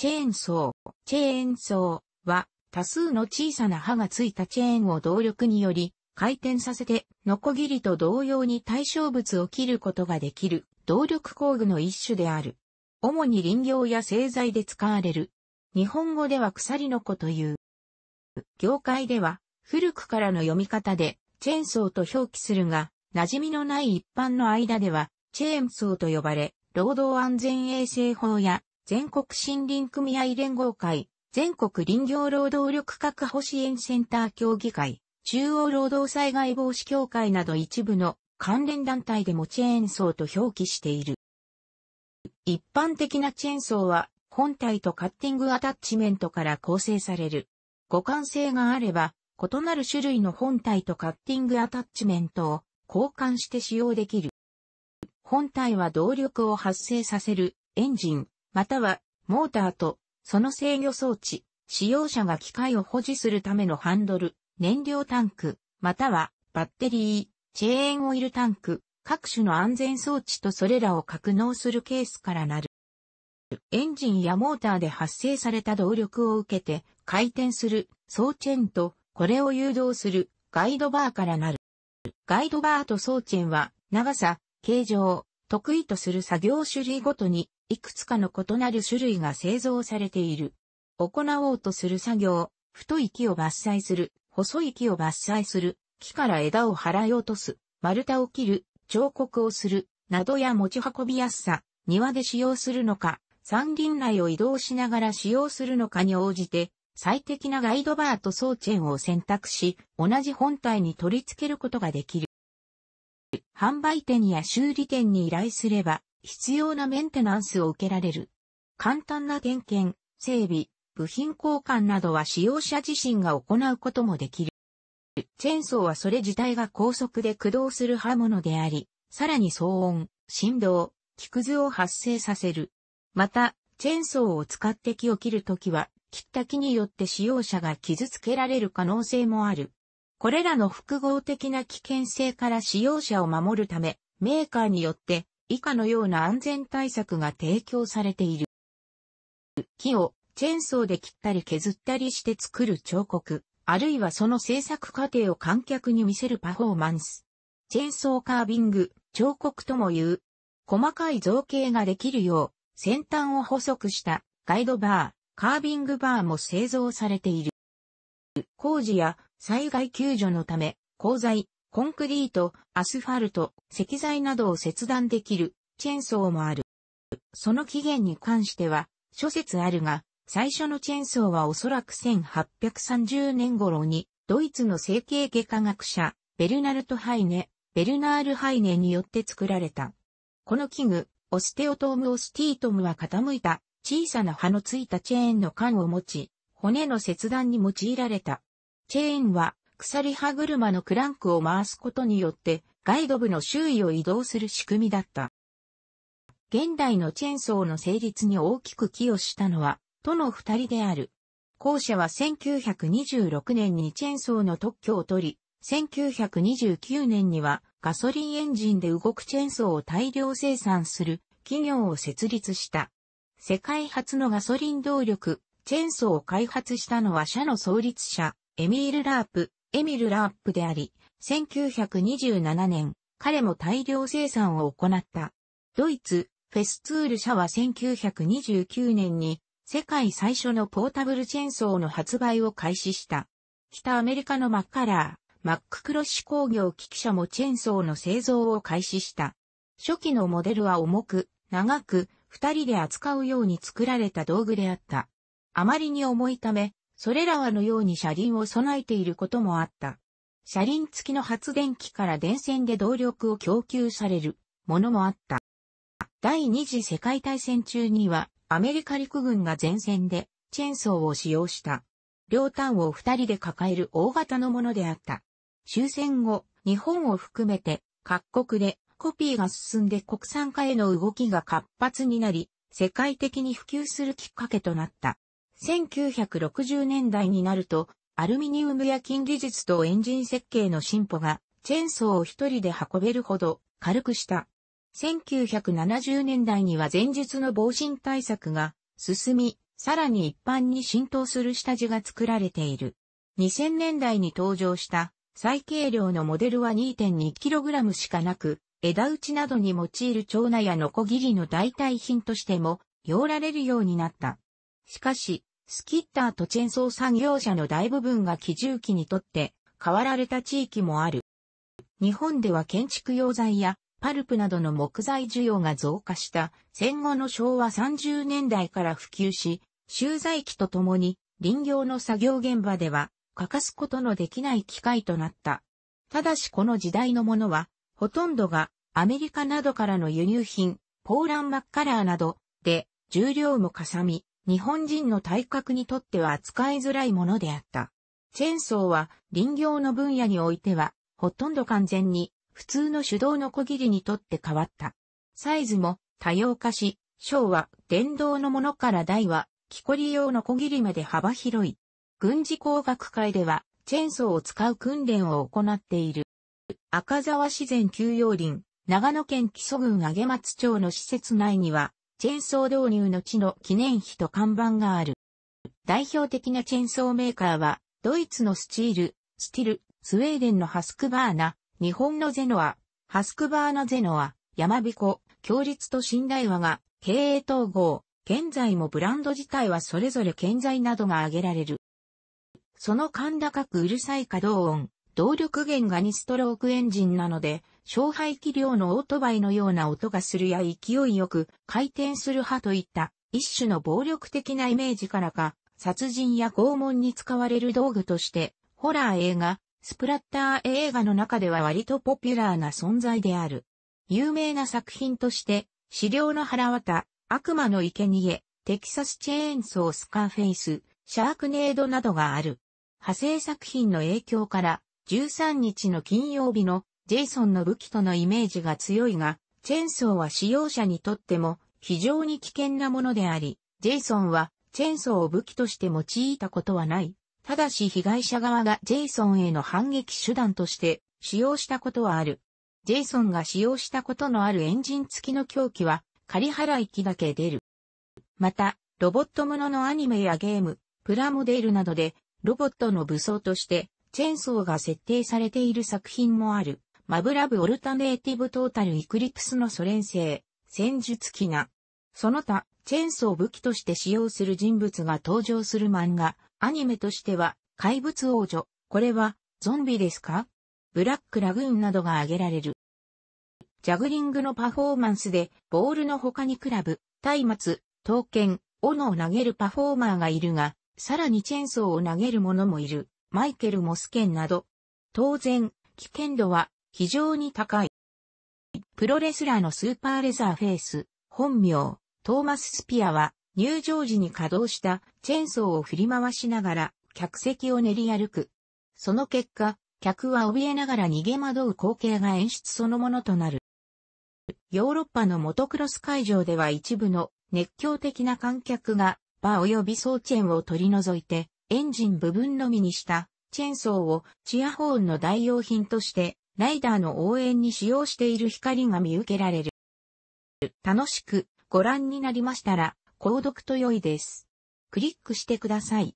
チェーンソー。チェーンソーは多数の小さな刃がついたチェーンを動力により回転させて、ノコギリと同様に対象物を切ることができる動力工具の一種である。主に林業や製材で使われる。日本語では鎖の子という。業界では古くからの読み方でチェーンソーと表記するが、馴染みのない一般の間ではチェーンソーと呼ばれ、労働安全衛生法や全国森林組合連合会、全国林業労働力確保支援センター協議会、中央労働災害防止協会など一部の関連団体でもチェーンソーと表記している。一般的なチェーンソーは本体とカッティングアタッチメントから構成される。互換性があれば、異なる種類の本体とカッティングアタッチメントを交換して使用できる。本体は動力を発生させるエンジン、または、モーターと、その制御装置、使用者が機械を保持するためのハンドル、燃料タンク、または、バッテリー、チェーンオイルタンク、各種の安全装置とそれらを格納するケースからなる。エンジンやモーターで発生された動力を受けて回転する装チェーンとこれを誘導するガイドバーからなる。ガイドバーと装チェーンは長さ、形状、得意とする作業種類ごとにいくつかの異なる種類が製造されている。行おうとする作業、太い木を伐採する、細い木を伐採する、木から枝を払い落とす、丸太を切る、彫刻をする、などや持ち運びやすさ、庭で使用するのか、山林内を移動しながら使用するのかに応じて、最適なガイドバーと装置を選択し、同じ本体に取り付けることができる。販売店や修理店に依頼すれば、必要なメンテナンスを受けられる。簡単な点検、整備、部品交換などは使用者自身が行うこともできる。チェーンソーはそれ自体が高速で駆動する刃物であり、さらに騒音、振動、木くずを発生させる。また、チェーンソーを使って木を切るときは、切った木によって使用者が傷つけられる可能性もある。これらの複合的な危険性から使用者を守るため、メーカーによって以下のような安全対策が提供されている。木をチェーンソーで切ったり削ったりして作る彫刻、あるいはその制作過程を観客に見せるパフォーマンス。チェーンソーカービング、彫刻とも言う。細かい造形ができるよう、先端を細くしたガイドバー、カービングバーも製造されている。工事や災害救助のため、鋼材、コンクリート、アスファルト、石材などを切断できるチェーンソーもある。その起源に関しては諸説あるが、最初のチェーンソーはおそらく1830年頃にドイツの整形外科学者ベルナルト・ハイネ、ベルナール・ハイネによって作られた。この器具、オステオトーム・オスティートムは傾いた小さな刃のついたチェーンの管を持ち、骨の切断に用いられた。チェーンは鎖歯車のクランクを回すことによって、ガイド部の周囲を移動する仕組みだった。現代のチェーンソーの成立に大きく寄与したのは、との二人である。後者は1926年にチェーンソーの特許を取り、1929年にはガソリンエンジンで動くチェーンソーを大量生産する企業を設立した。世界初のガソリン動力、チェーンソーを開発したのは社の創立者、エミール・ラープ、エミル・ラップであり、1927年、彼も大量生産を行った。ドイツ、フェスツール社は1929年に世界最初のポータブルチェーンソーの発売を開始した。北アメリカのマッカラー、マッククロッシュ工業機器社もチェーンソーの製造を開始した。初期のモデルは重く、長く、二人で扱うように作られた道具であった。あまりに重いため、それらはのように車輪を備えていることもあった。車輪付きの発電機から電線で動力を供給されるものもあった。第二次世界大戦中にはアメリカ陸軍が前線でチェーンソーを使用した。両端を二人で抱える大型のものであった。終戦後、日本を含めて各国でコピーが進んで国産化への動きが活発になり、世界的に普及するきっかけとなった。1960年代になると、アルミニウムや金技術とエンジン設計の進歩が、チェーンソーを一人で運べるほど軽くした。1970年代には前述の防振対策が進み、さらに一般に浸透する下地が作られている。2000年代に登場した最軽量のモデルは 2.2kg しかなく、枝打ちなどに用いる長菜やノコギリの代替品としても、用られるようになった。しかし、スキッターとチェンソー産業者の大部分が基準機にとって変わられた地域もある。日本では建築用材やパルプなどの木材需要が増加した戦後の昭和30年代から普及し、修材機とともに林業の作業現場では欠かすことのできない機械となった。ただしこの時代のものは、ほとんどがアメリカなどからの輸入品、ポーランマッカラーなどで重量もかさみ、日本人の体格にとっては扱いづらいものであった。チェーンソーは林業の分野においては、ほとんど完全に普通の手動の小切りにとって変わった。サイズも多様化し、小は電動のものから大は木こり用の小切りまで幅広い。軍事工学会ではチェーンソーを使う訓練を行っている。赤沢自然休養林、長野県木曽郡上松町の施設内には、チェーンソー導入の地の記念碑と看板がある。代表的なチェーンソーメーカーは、ドイツのスチール、スティル、スウェーデンのハスクバーナ、日本のゼノア、ハスクバーナゼノア、ヤマビコ、強立と信頼和が経営統合、現在もブランド自体はそれぞれ健在などが挙げられる。その甲高くうるさい可動音、動力源が2ストロークエンジンなので、小排気量のオートバイのような音がするや勢いよく回転する派といった一種の暴力的なイメージからか、殺人や拷問に使われる道具として、ホラー映画、スプラッター映画の中では割とポピュラーな存在である。有名な作品として、資料の腹渡、悪魔の生贄、テキサスチェーンソースカーフェイス、シャークネードなどがある。派生作品の影響から、13日の金曜日のジェイソンの武器とのイメージが強いが、チェーンソーは使用者にとっても非常に危険なものであり、ジェイソンはチェーンソーを武器として用いたことはない。ただし被害者側がジェイソンへの反撃手段として使用したことはある。ジェイソンが使用したことのあるエンジン付きの凶器は仮払い機だけ出る。また、ロボットもののアニメやゲーム、プラモデルなどでロボットの武装としてチェーンソーが設定されている作品もある、マブラブオルタネイティブトータルイクリプスのソ連製、戦術機な。その他、チェーンソー武器として使用する人物が登場する漫画、アニメとしては、怪物王女、これは、ゾンビですかブラックラグーンなどが挙げられる。ジャグリングのパフォーマンスで、ボールの他にクラブ、松明、刀剣、斧を投げるパフォーマーがいるが、さらにチェーンソーを投げる者もいる。マイケル・モスケンなど、当然、危険度は非常に高い。プロレスラーのスーパーレザーフェイス、本名、トーマス・スピアは、入場時に稼働したチェーンソーを振り回しながら、客席を練り歩く。その結果、客は怯えながら逃げ惑う光景が演出そのものとなる。ヨーロッパのモトクロス会場では一部の熱狂的な観客が、バー及び装チェンを取り除いて、エンジン部分のみにしたチェーンソーをチアホーンの代用品としてライダーの応援に使用している光が見受けられる。楽しくご覧になりましたら購読と良いです。クリックしてください。